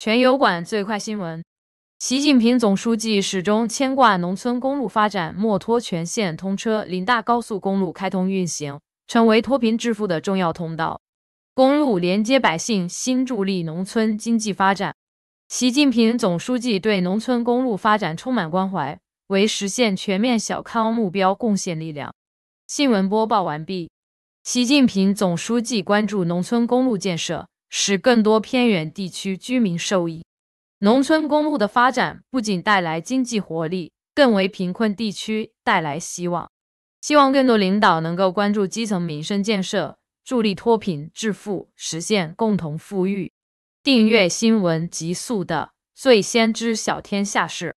全油管最快新闻：习近平总书记始终牵挂农村公路发展。墨脱全线通车，临大高速公路开通运行，成为脱贫致富的重要通道。公路连接百姓，新助力农村经济发展。习近平总书记对农村公路发展充满关怀，为实现全面小康目标贡献力量。新闻播报完毕。习近平总书记关注农村公路建设。使更多偏远地区居民受益。农村公路的发展不仅带来经济活力，更为贫困地区带来希望。希望更多领导能够关注基层民生建设，助力脱贫致富，实现共同富裕。订阅新闻极速的，最先知晓天下事。